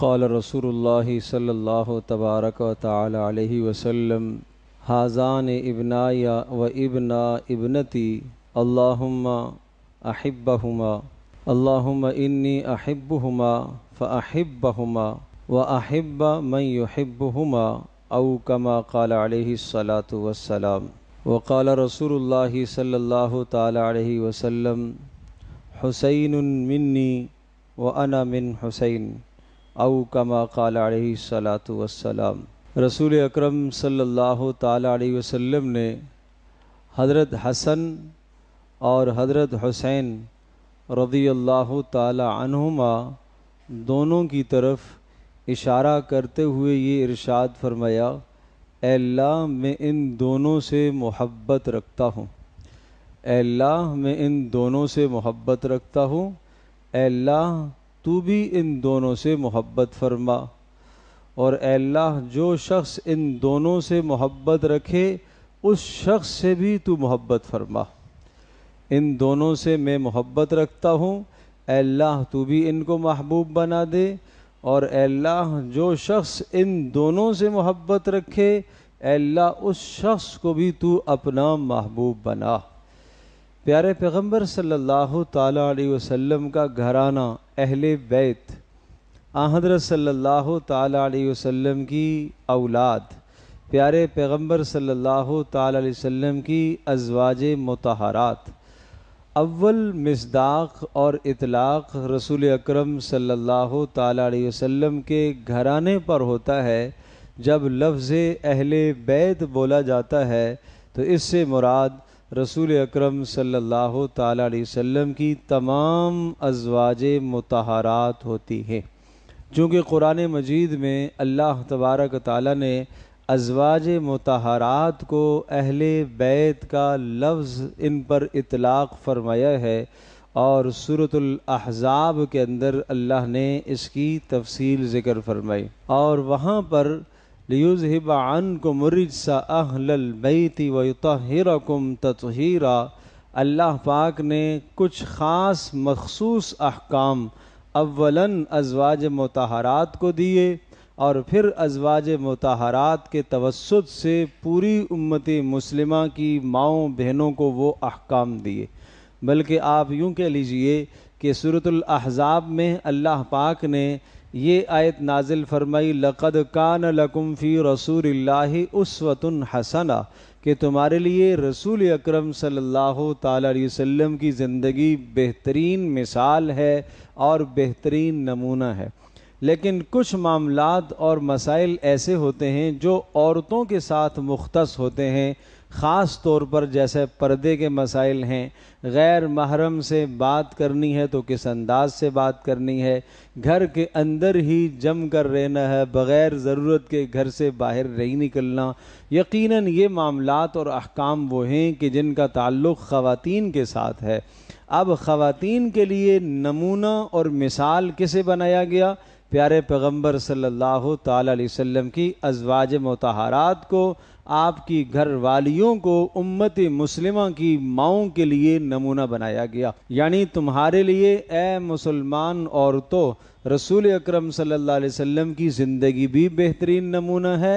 क़ाल रसूल सल्ला तबारक ताली वसलम हाजान इबनाया व इबना इबनती अल्लाहुम्मा अहिब्बहुमा अल्लाहुम्मा इन्नी अहिब्बहुमा फ़अहिब्बहुमा व अहिब्ब मन युहिब्बहुमा अव कमा क़ाल सलात वसलाम व क़ाल रसूल सल्ला ताली वसलम हुसैन मिन्नी व अना मिन हुसैन अव कमा काल सलात रसूल अक्रम सल्लल्लाहु ने हज़रत हसन और हज़रत हुसैन रदी अल्लाह तुमा दोनों की तरफ इशारा करते हुए ये इरशाद फरमाया एल्ला मैं इन दोनों से मोहब्बत रखता हूँ एल्ला मैं इन दोनों से मोहब्बत रखता हूँ एल्ला तू भी इन दोनों से मोहब्बत फरमा और अल्लाह जो शख्स इन दोनों से मोहब्बत रखे उस शख्स से भी तू मोहब्बत फरमा इन दोनों से मैं मोहब्बत रखता हूँ अल्लाह तू भी इनको महबूब बना दे और अल्लाह जो शख्स इन दोनों से मोहब्बत रखे अल्लाह उस शख्स को भी तू अपना महबूब बना प्यारे पैगंबर सल्लल्लाहु अलैहि वसल्लम का घराना अहले बैत आहदरत सल्लल्लाहु अलैहि वसल्लम की औलाद प्यारे पैगंबर सल्लल्लाहु अलैहि वसल्लम की अजवाज मतहारात अव्वल मिसदाक और इतलाक़ रसूल अकरम सल्लल्लाहु अलैहि वसल्लम के घराने पर होता है जब लफ्ज़ अहले बैत बोला जाता है तो इससे मुराद रसूल अकरम सल्लल्लाहु की तमाम अजवाज मतहारात होती हैं चूँकि क़ुरान मजीद में अल्लाह तबारक ताली ने अजवाज मतहारात को अहल बैत का लफ्ज़ इन पर इतलाक़ फरमाया है और सूरतलहज़ाब के अंदर अल्लाह ने इसकी तफसील ज़िक्र फरमाई और वहाँ पर लियुजहिब अनकुम रिजसा अहलल बैती वयुतहिरकुम ततहीरा अल्लाह पाक ने कुछ ख़ास मखसूस अहकाम अव्वलन अजवाज मतहरात को दिए और फिर अजवाज मतहरात के तवसत से पूरी उम्मत मुस्लिमा की माओ बहनों को वो अहकाम दिए बल्कि आप यूँ कह लीजिए कि सूरतल अहज़ाब में अल्लाह पाक ने ये आयत नाजिल फरमाई लक़द कान लकुम फ़ी रसूल उसवतन हसना कि तुम्हारे लिए रसूल अक्रम सल्लाम की ज़िंदगी बेहतरीन मिसाल है और बेहतरीन नमूना है लेकिन कुछ मामला और मसाइल ऐसे होते हैं जो औरतों के साथ मुख्तस होते हैं ख़ास तौर पर जैसे पर्दे के मसाइल हैं गैर महरम से बात करनी है तो किस अंदाज से बात करनी है घर के अंदर ही जम कर रहना है बग़ैर ज़रूरत के घर से बाहर नहीं निकलना यकीनन ये मामला और अहकाम वो हैं कि जिनका ताल्लुक़ ख़वातीन के साथ है अब ख़वातीन के लिए नमूना और मिसाल किसे बनाया गया प्यारे पैगंबर सल्लल्लाहु ताला अलैहि वसल्लम की अजवाज मतहारात को आपकी घर वालियों को उम्मत मुस्लिमा की माओं के लिए नमूना बनाया गया यानी तुम्हारे लिए ए मुसलमान औरतों रसूल अक्रम वसल्लम की ज़िंदगी भी बेहतरीन नमूना है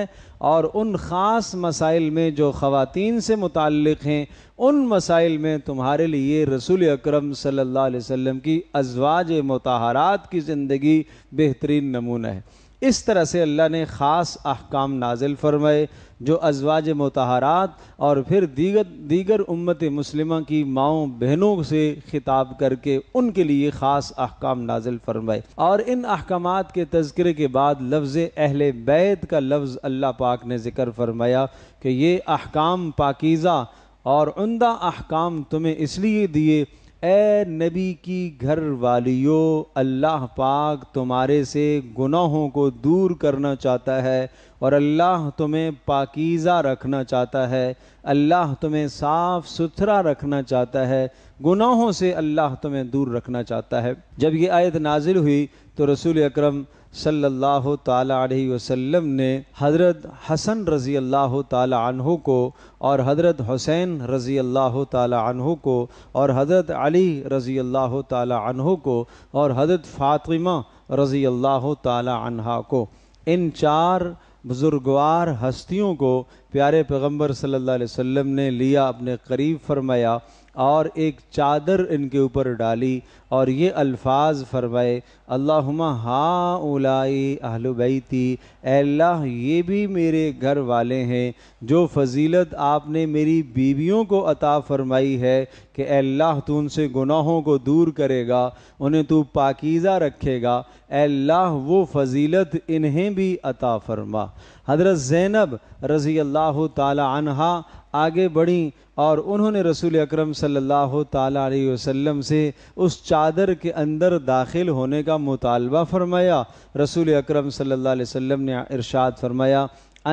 और उन ख़ास मसाइल में जो ख़वातीन से मुतक़ हैं उन मसाइल में तुम्हारे लिए रसूल अक्रम सल्लल्लाहु वसल्लम की अजवाज मतहारात की ज़िंदगी बेहतरीन नमूना है इस तरह से अल्लाह ने ख़ास अहकाम नाजिल फरमाए जो अजवाज मतहारात और फिर दीगर दीगर उम्मत मुस्लिमा की माओ बहनों से खिताब करके उनके लिए ख़ास अहकाम नाजिल फरमाए और इन अहकाम के तस्करे के बाद लफ्ज़ अहल बैत का लफ्ज़ अल्लाह पाक ने जिक्र फरमाया कि ये अहकाम पाकिज़ा और उमदा अहकाम तुम्हें इसलिए दिए ए नबी की घर वालियो अल्लाह पाक तुम्हारे से गुनाहों को दूर करना चाहता है और अल्लाह तुम्हें पाकीज़ा रखना चाहता है अल्लाह तुम्हें साफ़ सुथरा रखना चाहता है गुनाहों से अल्लाह तुम्हें दूर रखना चाहता है जब ये आयत नाजिल हुई तो रसूल अकरम सल्लल्लाहु अलैहि वसल्लम ने हज़रत हसन रज़ी अल्लाह तहों को और हज़रत हुसैन रज़ी अल्लाह तहों को और हज़रत अली रज़ी अल्लाह तहों को और हज़रत फ़ातिमा रज़ी अल्लाह तहा को इन चार बुज़ुर्गवार हस्तियों को प्यारे पैगंबर सल्लल्लाहु अलैहि वसल्लम ने लिया अपने करीब फरमाया और एक चादर इनके ऊपर डाली और ये अल्फाज फरमाए अल्लाहुमा हा उलाई अहलबैती अल्लाह ये भी मेरे घर वाले हैं जो फजीलत आपने मेरी बीवियों को अता फरमाई है कि अल्लाह तू उनसे गुनाहों को दूर करेगा उन्हें तू पाकीज़ा रखेगा अल्लाह वो फजीलत इन्हें भी अता फरमा हजरत ज़ैनब रज़ी अल्लाह तहा आगे बढ़ी और उन्होंने रसूल अकरम सल्लल्लाहु अलैहि वसल्लम से उस चार चादर के अंदर दाखिल होने का मुतालबा फरमाया रसूल अक्रम सल्लाम ने इरशाद फरमाया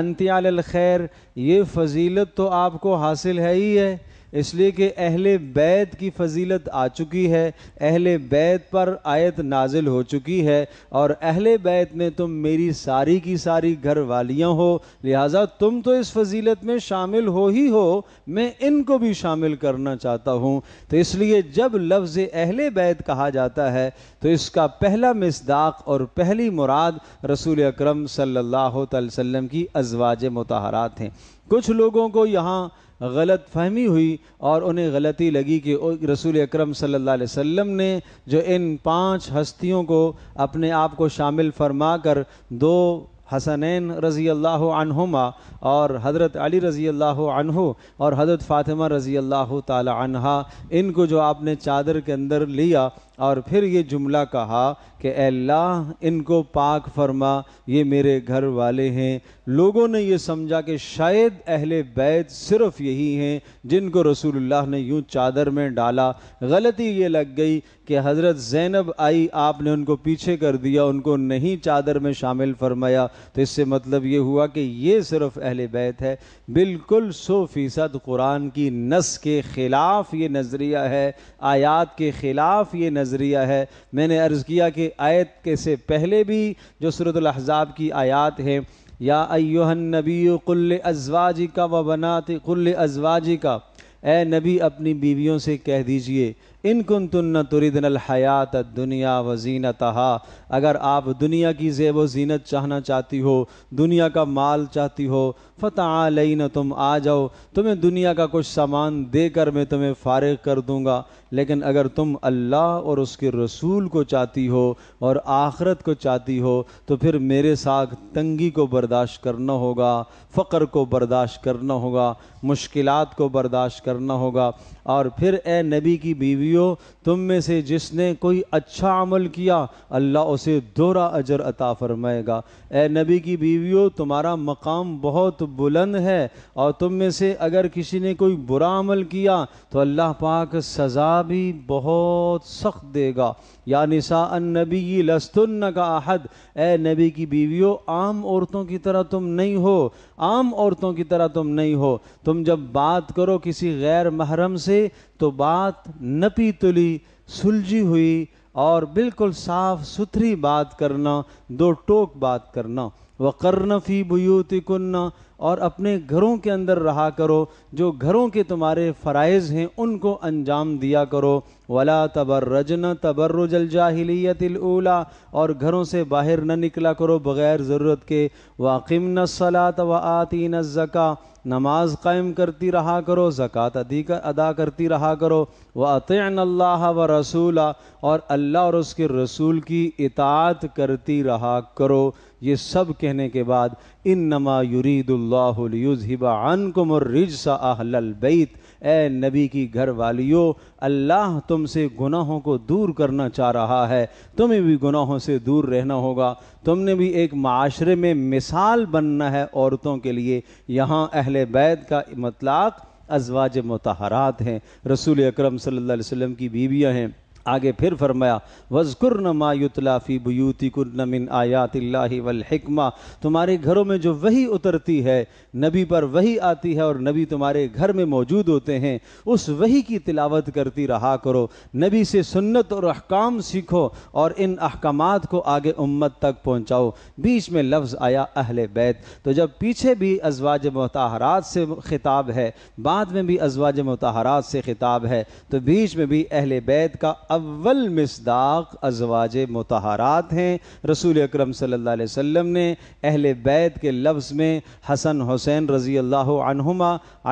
अंत्याल खैर ये फजीलत तो आपको हासिल है ही है इसलिए कि अहले बैत की फजीलत आ चुकी है अहले बैत पर आयत नाजिल हो चुकी है और अहले बैत में तुम मेरी सारी की सारी घर वालियाँ हो लिहाजा तुम तो इस फजीलत में शामिल हो ही हो मैं इनको भी शामिल करना चाहता हूँ तो इसलिए जब लफ्ज़ अहले बैत कहा जाता है तो इसका पहला मसदाक और पहली मुराद रसूल अक्रम सल्ला वसम की अजवाज मतहरात हैं कुछ लोगों को यहाँ गलत फहमी हुई और उन्हें गलती लगी कि रसूल अकरम सल्लल्लाहु अलैहि वसल्लम ने जो इन पांच हस्तियों को अपने आप को शामिल फरमा कर दो हसनैन रज़ी अल्लाह अनहुमा और हज़रत अली रज़ी अल्लाह अनहु और हज़रत फ़ातिमा रज़ी अल्लाह ताली इनको जो आपने चादर के अंदर लिया और फिर ये जुमला कहा कि अल्लाह इनको पाक फरमा ये मेरे घर वाले हैं लोगों ने ये समझा कि शायद अहले बैत सिर्फ यही हैं जिनको रसूलुल्लाह ने यूँ चादर में डाला गलती ये लग गई कि हज़रत ज़ैनब आई आपने उनको पीछे कर दिया उनको नहीं चादर में शामिल फरमाया तो इससे मतलब ये हुआ कि ये सिर्फ अहल बैत है बिल्कुल सौ फ़ीसद कुरान की नस के ख़िलाफ़ ये नज़रिया है आयात के ख़िलाफ़ ये नज़र नज़रिया है मैंने अर्ज़ किया कि आयत के से पहले भी जो सूरतलहज़ाब की आयात है या अयोहन नबी कुल अजवाजी का व बनात कुल अजवाजी का ए नबी अपनी बीवियों से कह दीजिए इन कुन तुन्न तुरिदन हयात दुनिया व जीनत अगर आप दुनिया की जेब व जीनत चाहना चाहती हो दुनिया का माल चाहती हो फ़तः लई तुम आ जाओ तुम्हें दुनिया का कुछ सामान देकर मैं तुम्हें फारग कर दूंगा लेकिन अगर तुम अल्लाह और उसके रसूल को चाहती हो और आखरत को चाहती हो तो फिर मेरे साथ तंगी को बर्दाश्त करना होगा फ़क्र को बर्दाश्त करना होगा मुश्किल को बर्दाश्त करना होगा और फिर ए नबी की बीवी भाइयों तुम में से जिसने कोई अच्छा अमल किया अल्लाह उसे दोरा अजर अता फरमाएगा ए नबी की बीवियों तुम्हारा मकाम बहुत बुलंद है और तुम में से अगर किसी ने कोई बुरा अमल किया तो अल्लाह पाक सज़ा भी बहुत सख्त देगा या निसा नबी लस्तुन का अहद ए नबी की बीवियों आम औरतों की तरह तुम नहीं हो आम औरतों की तरह तुम नहीं हो तुम जब बात करो किसी गैर महरम से तो बात नपी तुली सुलझी हुई और बिल्कुल साफ सुथरी बात करना दो टोक बात करना व फ़ी बुयूति कन्ना और अपने घरों के अंदर रहा करो जो घरों के तुम्हारे फ़रज़ हैं उनको अंजाम दिया करो वला तबर्रजन तबर्रजल जाहिलियतिल और घरों से बाहर न निकला करो बग़ैर ज़रूरत के वाकिम न सलात व आती न ज़का नमाज कायम करती रहा करो ज़क़़त अदा करती रहा करो व अतन अल्लाह व रसूला और अल्लाह और उसके रसूल की इतात करती रहा करो ये सब कहने के बाद इन नमा युरीदुल्लाज़िबा अनकुमर रिजसा बैत ए नबी की घर वालियों अल्लाह तुमसे गुनाहों को दूर करना चाह रहा है तुम्हें भी गुनाहों से दूर रहना होगा तुमने भी एक माशरे में मिसाल बनना है औरतों के लिए यहाँ अहल बैद का मतलाक़ अजवाज मतहरात हैं रसूल अक्रम सल्ला वसम की बीवियाँ हैं आगे फिर फरमाया वज़कुर नमा युतलाफ़ी बयूती कुरन मिन वल वलहिकमा तुम्हारे घरों में जो वही उतरती है नबी पर वही आती है और नबी तुम्हारे घर में मौजूद होते हैं उस वही की तिलावत करती रहा करो नबी से सुन्नत और अहकाम सीखो और इन अहकाम को आगे उम्मत तक पहुँचाओ बीच में लफ्ज़ आया अहल बैत तो जब पीछे भी अजवाज मतहरात से खिताब है बाद में भी अजवाज मतहरात से खिताब है तो बीच में भी अहल बैत का अव्वल मिसदाक अजवाज मतहारात हैं रसूल अक्रम सम ने अहल बैत के लफ्ज़ में हसन हुसैन रज़ी अल्लाह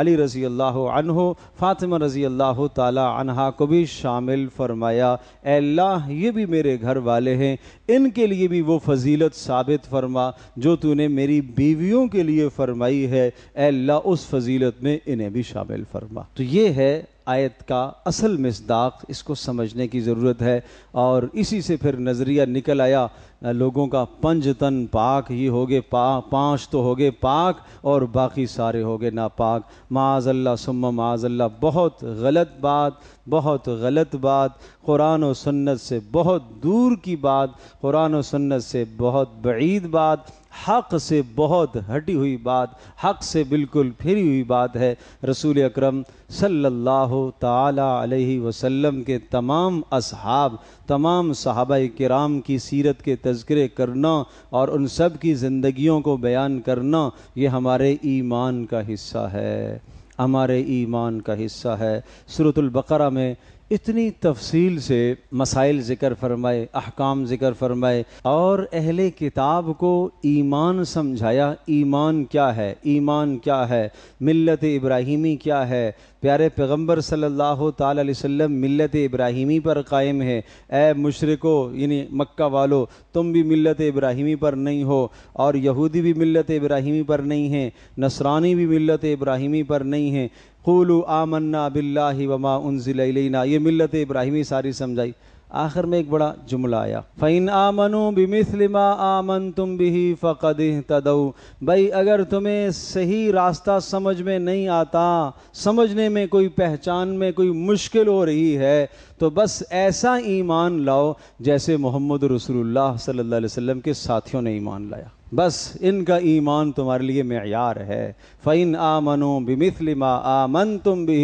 अली रज़ी अल्लाह फ़ातिमा रज़ी अल्लाह तहा को भी शामिल फरमाया अल्लाह ये भी मेरे घर वाले हैं इनके लिए भी वो फजीलत साबित फरमा जो तूने मेरी बीवियों के लिए फरमाई है अल्लाह उस फजीलत में इन्हें भी शामिल फरमा तो ये है आयत का असल मजदाक इसको समझने की ज़रूरत है और इसी से फिर नज़रिया निकल आया लोगों का पंच तन पाक ही हो गए पा पाँच तो हो गए पाक और बाकी सारे हो गए नापाक माजल्ला सुम्मा माजल्ला बहुत गलत बात बहुत गलत बात कुरान और सन्नत से बहुत दूर की बात कुरान और सुन्नत से बहुत बईद बात हक से बहुत हटी हुई बात हक से बिल्कुल फिरी हुई बात है रसूल अकरम सल्लल्लाहु अलैहि वसल्लम के तमाम असहाब तमाम सहाबा कराम की सीरत के तस्करे करना और उन सब की ज़िंदगियों को बयान करना ये हमारे ईमान का हिस्सा है हमारे ईमान का हिस्सा है सूरतुल्बकरा में इतनी तफसील से मसाइल ज़िक्र फरमाए अहकाम ज़िक्र फरमाए और अहले किताब को ईमान समझाया ईमान क्या है ईमान क्या है मिलत इब्राहिमी क्या है प्यारे पैगम्बर सल्लल्लाहु ताला वसल्लम मिलत इब्राहिमी पर कायम है ए मुशरको यानी मक्का वालो तुम भी मिलत इब्राहिमी पर नहीं हो और यहूदी भी मिलत इब्राहिमी पर नहीं है नसरानी भी मिलत इब्राहिमी पर नहीं है कुलू आमन्ना बिल्ला वमा उन ज़िलना ये मिलत इब्राहिमी सारी समझाई आखिर में एक बड़ा जुमला आया फ़ैन आमनु बिमिसलिमा आमन तुम भी फ़कद तदऊ भाई अगर तुम्हें सही रास्ता समझ में नहीं आता समझने में कोई पहचान में कोई मुश्किल हो रही है तो बस ऐसा ईमान लाओ जैसे मोहम्मद रसूलुल्लाह सल्लल्लाहु अलैहि वसल्लम के साथियों ने ईमान लाया बस इनका ईमान तुम्हारे लिए मैार है फ़ैन आमनो बिमिसलिमा आमन तुम भी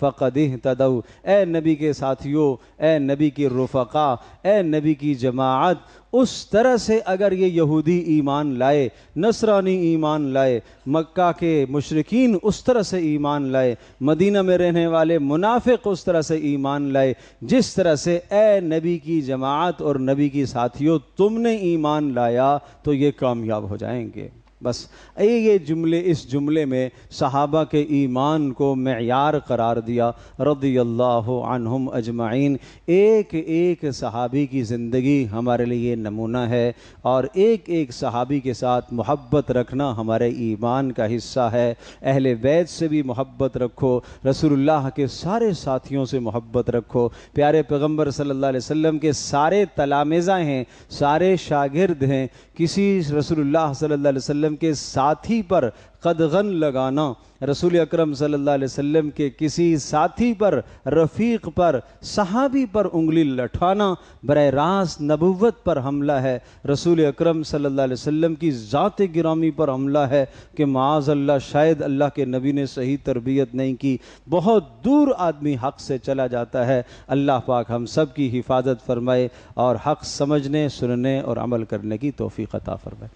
फ़कदह तद ए नबी के साथियों ए नबी की रफ़ा ए नबी की जमात उस तरह से अगर ये यहूदी ईमान लाए नसरानी ईमान लाए मक्का के मशरकिन उस तरह से ईमान लाए मदीना में रहने वाले मुनाफिक उस तरह से ईमान लाए जिस तरह से ए नबी की जमात और नबी की साथियों तुमने ईमान लाया तो ये कामयाब हो जाएंगे बस ये जुमले इस जुमले में सहाबा के ईमान को मैार करार दिया रदी अल्लाह अजमाइन एक एक सहाबी की ज़िंदगी हमारे लिए नमूना है और एक एक सहाबी के साथ मोहब्बत रखना हमारे ईमान का हिस्सा है अहल वैद से भी मोहब्बत रखो रसोल्ला के सारे साथियों से मोहब्बत रखो प्यारे पैगम्बर सल्ला वसम के सारे तलामेज़ा हैं सारे शागिर्द हैं किसी रसोल्ला सल्ला वसम वसल्लम के साथी पर कदगन लगाना रसूल अकरम सल्लल्लाहु अलैहि वसल्लम के किसी साथी पर रफ़ीक पर सहाबी पर उंगली लठाना बर रास नबूवत पर हमला है रसूल अकरम सल्लल्लाहु अलैहि वसल्लम की ज़ात गिरामी पर हमला है कि माज अल्लाह शायद अल्लाह के नबी ने सही तरबियत नहीं की बहुत दूर आदमी हक से चला जाता है अल्लाह पाक हम सब की हिफाजत फरमाए और हक समझने सुनने और अमल करने की तोफ़ी अता फरमाए